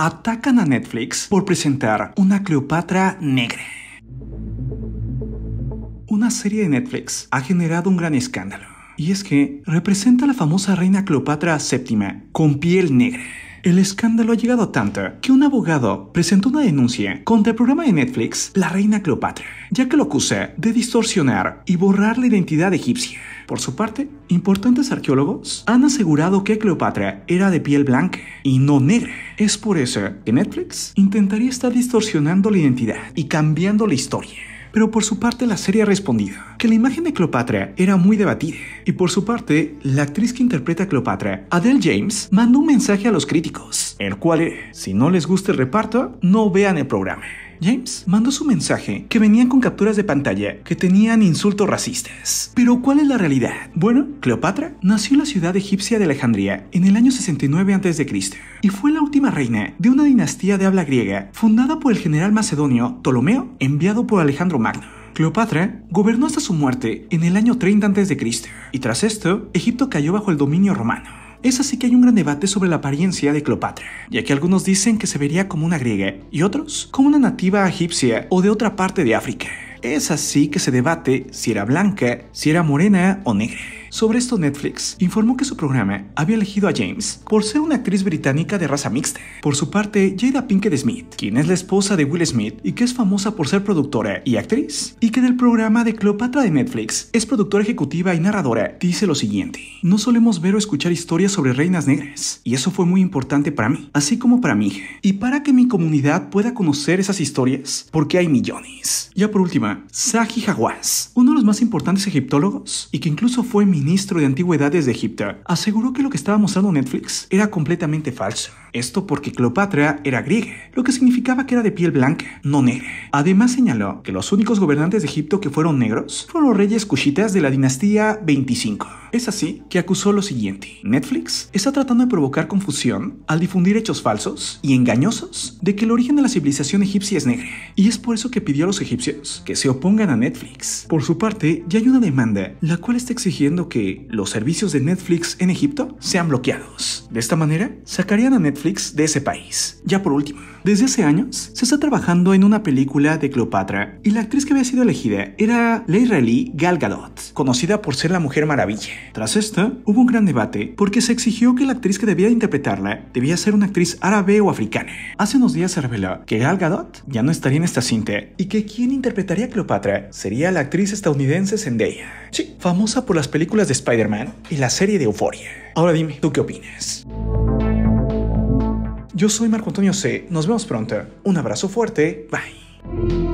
atacan a Netflix por presentar una Cleopatra negra. Una serie de Netflix ha generado un gran escándalo, y es que representa a la famosa reina Cleopatra VII con piel negra. El escándalo ha llegado tanto que un abogado presentó una denuncia contra el programa de Netflix La Reina Cleopatra, ya que lo acusa de distorsionar y borrar la identidad egipcia. Por su parte, importantes arqueólogos han asegurado que Cleopatra era de piel blanca y no negra. Es por eso que Netflix intentaría estar distorsionando la identidad y cambiando la historia. Pero por su parte la serie ha respondido que la imagen de Cleopatra era muy debatida. Y por su parte, la actriz que interpreta a Cleopatra, Adele James, mandó un mensaje a los críticos, el cual, eh, si no les gusta el reparto, no vean el programa. James mandó su mensaje que venían con capturas de pantalla que tenían insultos racistas. Pero ¿cuál es la realidad? Bueno, Cleopatra nació en la ciudad egipcia de Alejandría en el año 69 a.C. y fue la última reina de una dinastía de habla griega fundada por el general macedonio Ptolomeo enviado por Alejandro Magno. Cleopatra gobernó hasta su muerte en el año 30 a.C. y tras esto, Egipto cayó bajo el dominio romano. Es así que hay un gran debate sobre la apariencia de Cleopatra, ya que algunos dicen que se vería como una griega y otros como una nativa egipcia o de otra parte de África. Es así que se debate si era blanca, si era morena o negra. Sobre esto Netflix informó que su programa había elegido a James por ser una actriz británica de raza mixta. Por su parte, Jada Pinkett Smith, quien es la esposa de Will Smith y que es famosa por ser productora y actriz, y que en el programa de Cleopatra de Netflix es productora ejecutiva y narradora, dice lo siguiente. No solemos ver o escuchar historias sobre reinas negras, y eso fue muy importante para mí, así como para mi hija, y para que mi comunidad pueda conocer esas historias, porque hay millones. Ya por última, Saji Hawass, uno de los más importantes egiptólogos, y que incluso fue mi ministro de Antigüedades de Egipto aseguró que lo que estaba mostrando Netflix era completamente falso. Esto porque Cleopatra era griega, lo que significaba que era de piel blanca, no negra. Además señaló que los únicos gobernantes de Egipto que fueron negros fueron los reyes kushitas de la dinastía 25. Es así que acusó lo siguiente. Netflix está tratando de provocar confusión al difundir hechos falsos y engañosos de que el origen de la civilización egipcia es negra. Y es por eso que pidió a los egipcios que se opongan a Netflix. Por su parte, ya hay una demanda, la cual está exigiendo que los servicios de Netflix en Egipto sean bloqueados. De esta manera, sacarían a Netflix de ese país. Ya por último, desde hace años se está trabajando en una película de Cleopatra y la actriz que había sido elegida era la israelí Gal Gadot, conocida por ser la Mujer Maravilla. Tras esto hubo un gran debate porque se exigió que la actriz que debía interpretarla debía ser una actriz árabe o africana. Hace unos días se reveló que Gal Gadot ya no estaría en esta cinta y que quien interpretaría a Cleopatra sería la actriz estadounidense Zendaya. Sí, famosa por las películas de Spider-Man y la serie de Euphoria. Ahora dime, ¿tú qué opinas? Yo soy Marco Antonio C. Nos vemos pronto. Un abrazo fuerte. Bye.